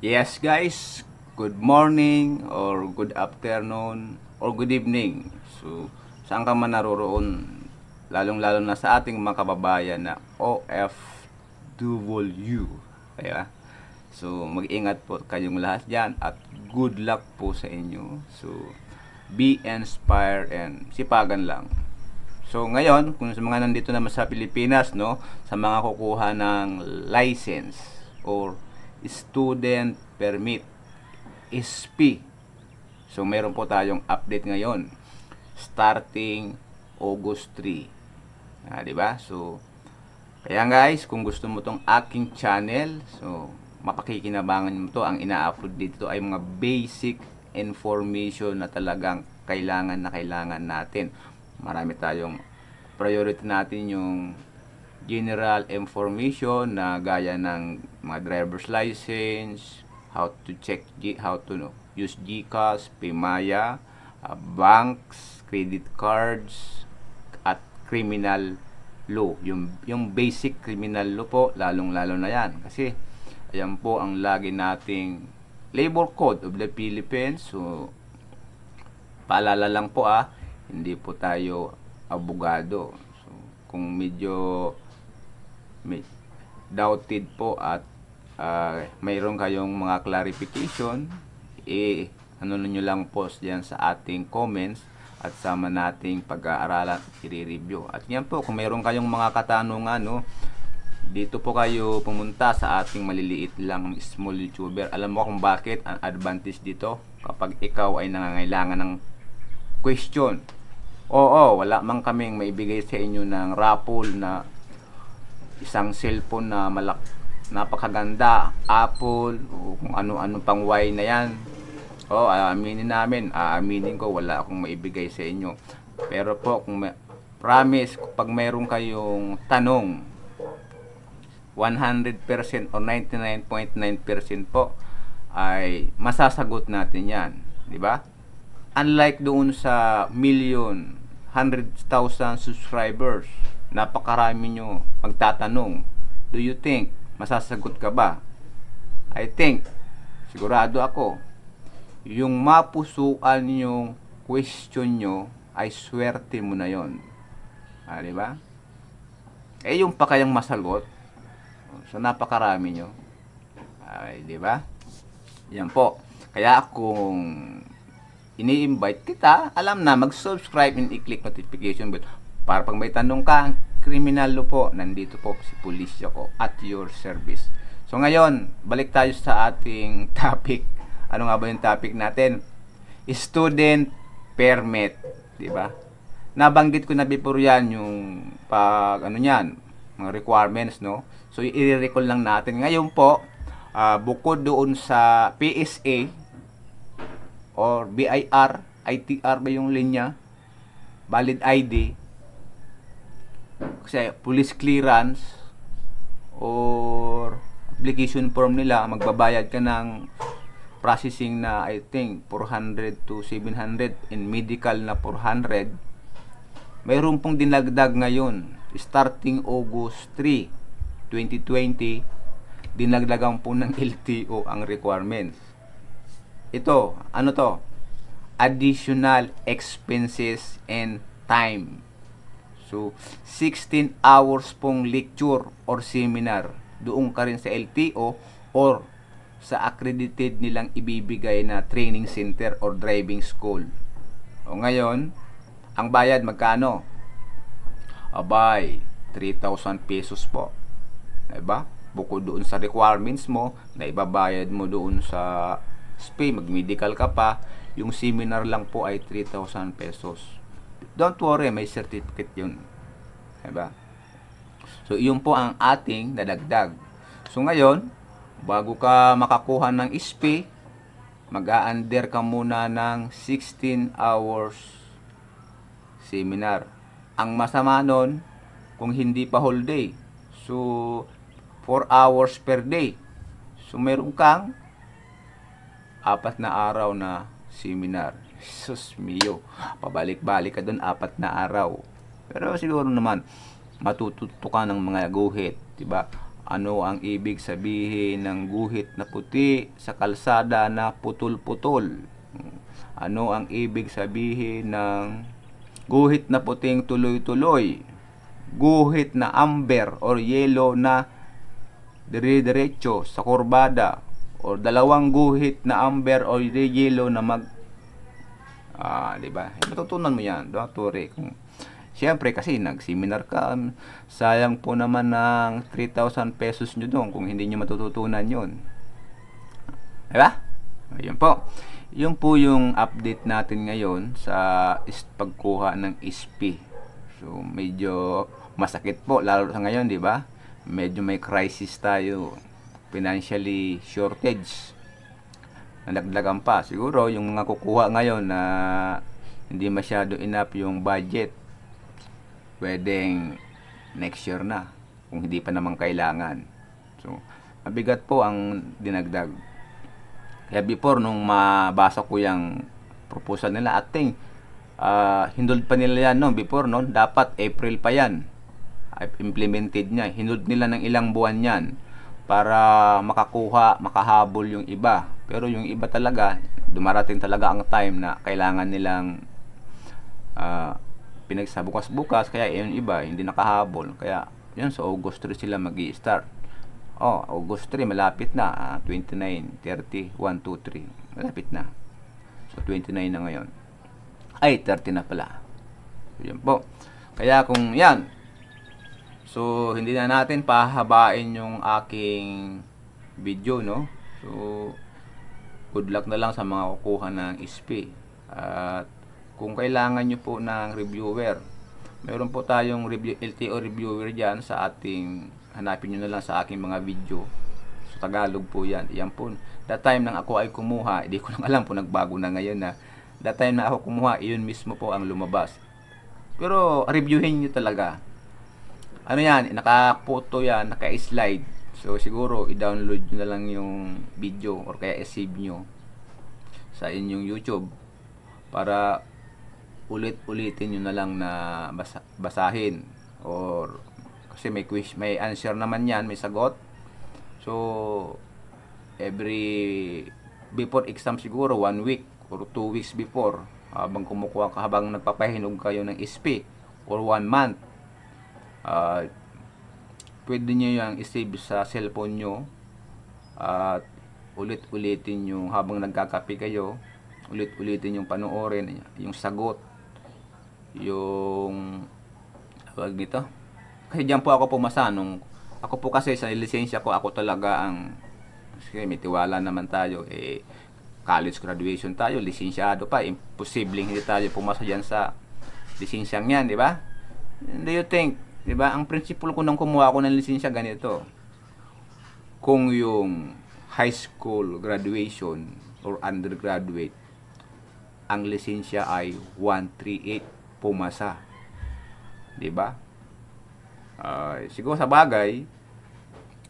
Yes guys, good morning or good afternoon or good evening. So, saan ka man naroroon, lalong-lalo na sa ating mga kababayan na OFW. Kaya, so mag-ingat po kayong lahat dyan at good luck po sa inyo. So, be inspired and sipagan lang. So ngayon, kung sa mga nandito naman sa Pilipinas, no, sa mga kukuha ng license or Student Permit. SP. So meron po tayong update ngayon. Starting August 3. Ah, di ba? So kaya guys, kung gusto mo tong aking channel, so mapakikinabangan mo to. Ang ina-upload dito ay mga basic information na talagang kailangan na kailangan natin. Marami tayong priority natin yung general information na gaya ng mga driver's license, how to check how to no, use GCash, Pimaya, uh, banks, credit cards at criminal law. Yung yung basic criminal law po lalong-lalo na 'yan kasi ayan po ang lagi nating Labor Code of the Philippines. So paalala lang po ah, hindi po tayo abogado. So kung medyo may doubted po at uh, mayroon kayong mga clarification, eh, ano nyo lang post diyan sa ating comments at sama nating pag-aaralan at i-review. At yan po, kung mayroon kayong mga katanungan, no, dito po kayo pumunta sa ating maliliit lang small YouTuber. Alam mo kung bakit ang advantage dito kapag ikaw ay nangangailangan ng question. Oo, wala man kaming maibigay sa inyo ng raffle na isang cellphone na malak napakaganda, Apple, o kung ano-ano pang Y na yan. oh aaminin namin, aaminin ko, wala akong maibigay sa inyo. Pero po, kung may, promise, pag mayroon kayong tanong, 100% or 99.9% po, ay masasagot natin yan. Di ba? Unlike doon sa million, 100,000 subscribers, napakarami nyo magtatanong, do you think, masasagot ka ba? I think, sigurado ako, yung mapusuan yung question nyo, ay swerte mo na yon. Ah, di ba? Eh, yung pa kayang masagot, sa so, napakarami nyo, ay, di ba? Yan po. Kaya kung ini-invite kita, alam na, mag-subscribe and i-click notification button para pag may tanong ka, criminal kriminal po, nandito po si Pulisyo ko at your service. So ngayon, balik tayo sa ating topic. Ano nga ba yung topic natin? Student permit, 'di ba? Nabanggit ko na before 'yan yung pag ano niyan, mga requirements, no? So i-recall lang natin. Ngayon po, uh, bukod doon sa PSA or BIR, ITR ba yung linya? Valid ID, kasi police clearance or application form nila magbabayad ka ng processing na I think 400 to 700 in medical na 400 mayroon pong dinagdag ngayon starting August 3 2020 dinagdagan po ng LTO ang requirements ito ano to additional expenses and time So, 16 hours pong lecture or seminar doon ka rin sa LTO or sa accredited nilang ibibigay na training center or driving school. O ngayon, ang bayad magkano? Abay, 3,000 pesos po. Diba? Bukod doon sa requirements mo, na ibabayad mo doon sa SPAY, mag-medical ka pa, yung seminar lang po ay 3,000 pesos. Don't worry, may certificate yun. Diba? So, yun po ang ating nadagdag. So, ngayon, bago ka makakuha ng SP, mag-a-under ka muna ng 16 hours seminar. Ang masama nun, kung hindi pa whole day. So, 4 hours per day. So, meron kang apat na araw na seminar sus mio, pabalik-balik ka doon apat na araw. Pero siguro naman, matututo ka ng mga guhit, di ba? Ano ang ibig sabihin ng guhit na puti sa kalsada na putol-putol? Ano ang ibig sabihin ng guhit na puting tuloy-tuloy? Guhit na amber or yellow na dire-diretso sa kurbada or dalawang guhit na amber or yellow na mag Ah, di ba? matutunan mo 'yan, Dr. Kung Siyempre kasi nag-seminar ka, um, sayang po naman ng 3,000 pesos nyo doon kung hindi nyo matututunan yon. Diba? Ayun po. Yung po yung update natin ngayon sa pagkuha ng SP. So medyo masakit po lalo sa ngayon, 'di ba? Medyo may crisis tayo. Financially shortage nadagdagan pa. Siguro yung mga kukuha ngayon na hindi masyado enough yung budget, pwedeng next year na kung hindi pa naman kailangan. So, mabigat po ang dinagdag. Kaya before nung mabasa ko yung proposal nila, I think uh, ah, hindold pa nila yan no before no dapat April pa yan implemented niya hindold nila ng ilang buwan yan para makakuha makahabol yung iba pero yung iba talaga, dumarating talaga ang time na kailangan nilang uh, pinagsabukas-bukas. Kaya yung iba, hindi nakahabol. Kaya yun, sa so August 3 sila mag start Oh, August 3, malapit na. Ah, 29, 30, 1, 2, 3. Malapit na. So, 29 na ngayon. Ay, 30 na pala. So, yan po. Kaya kung yan, so, hindi na natin pahabain yung aking video, no? So, good luck na lang sa mga kukuha ng SP. At kung kailangan nyo po ng reviewer, meron po tayong review, LTO reviewer dyan sa ating, hanapin nyo na lang sa aking mga video. So, Tagalog po yan. Yan po. That time nang ako ay kumuha, hindi ko lang alam po nagbago na ngayon na that time na ako kumuha, iyon mismo po ang lumabas. Pero, reviewin nyo talaga. Ano yan, nakapoto yan, naka-slide So siguro i-download nyo na lang yung video or kaya i-save nyo sa inyong YouTube para ulit-ulitin nyo na lang na basa basahin or kasi may quiz, may answer naman yan, may sagot. So every before exam siguro one week or two weeks before habang kumukuha ka habang nagpapahinog kayo ng SP or one month uh, pwede nyo yung i-save sa cellphone nyo at ulit-ulitin yung habang nagkakape kayo ulit-ulitin yung panoorin yung sagot yung wag nito kasi diyan po ako pumasa nung ako po kasi sa lisensya ko ako talaga ang sige may tiwala naman tayo eh college graduation tayo lisensyado pa imposibleng hindi tayo pumasa diyan sa lisensyang yan di ba do you think 'Di ba? Ang principle ko nang kumuha ako ng lisensya ganito. Kung yung high school graduation or undergraduate ang lisensya ay 138 pumasa. 'Di ba? Uh, siguro sa bagay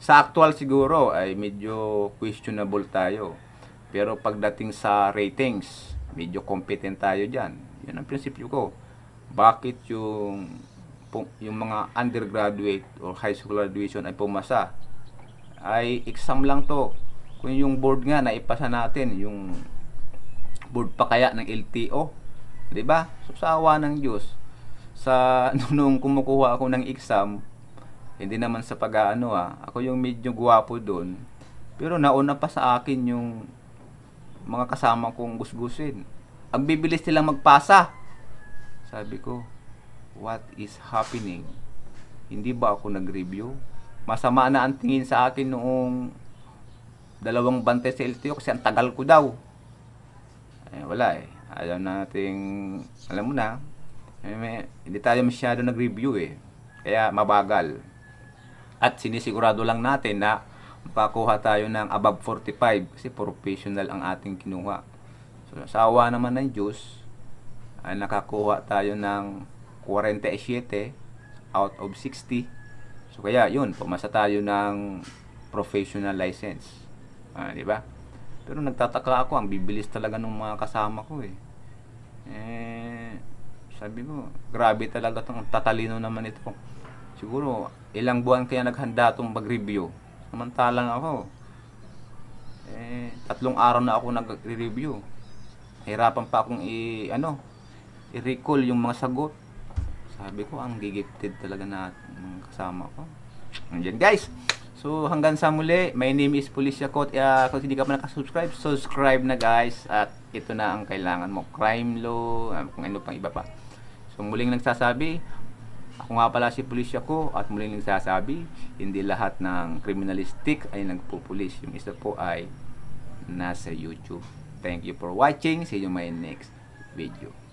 sa actual siguro ay medyo questionable tayo. Pero pagdating sa ratings, medyo competent tayo diyan. 'Yun ang prinsipyo ko. Bakit yung yung mga undergraduate or high school graduation ay pumasa ay exam lang to kung yung board nga na ipasa natin yung board pa kaya ng LTO 'di ba so, sa awa ng Diyos sa noong kumukuha ako ng exam hindi naman sa pag-aano ah ako yung medyo guwapo doon pero nauna pa sa akin yung mga kasama kong gusgusin ang bibilis nilang magpasa sabi ko What is happening? Hindi ba ako nag-review? Masama na ang tingin sa akin noong dalawang bante sa LTO kasi ang tagal ko daw. Ay, eh, wala eh. Ayaw nating, alam mo na, eh, may, hindi tayo masyado nag-review eh. Kaya mabagal. At sinisigurado lang natin na pakuha tayo ng above 45 kasi professional ang ating kinuha. So, sa naman ng Diyos, ay nakakuha tayo ng 47 out of 60. So kaya yun, pumasa tayo ng professional license. Ah, di ba? Pero nagtataka ako, ang bibilis talaga ng mga kasama ko eh. Eh, sabi ko, grabe talaga tong tatalino naman ito. Siguro, ilang buwan kaya naghanda tong mag-review. Samantalang ako, eh, tatlong araw na ako nag-review. Hirapan pa akong i, ano, i-recall yung mga sagot. Sabi ko, ang gigifted talaga na ng kasama ko. Nandiyan guys. So hanggang sa muli, my name is Policia Kot. Uh, kung hindi ka pa nakasubscribe, subscribe na guys. At ito na ang kailangan mo. Crime law, ah, kung ano pang iba pa. So muling nagsasabi, ako nga pala si Policia ko at muling nagsasabi, hindi lahat ng criminalistic ay nagpupulis. Yung isa po ay nasa YouTube. Thank you for watching. See you my next video.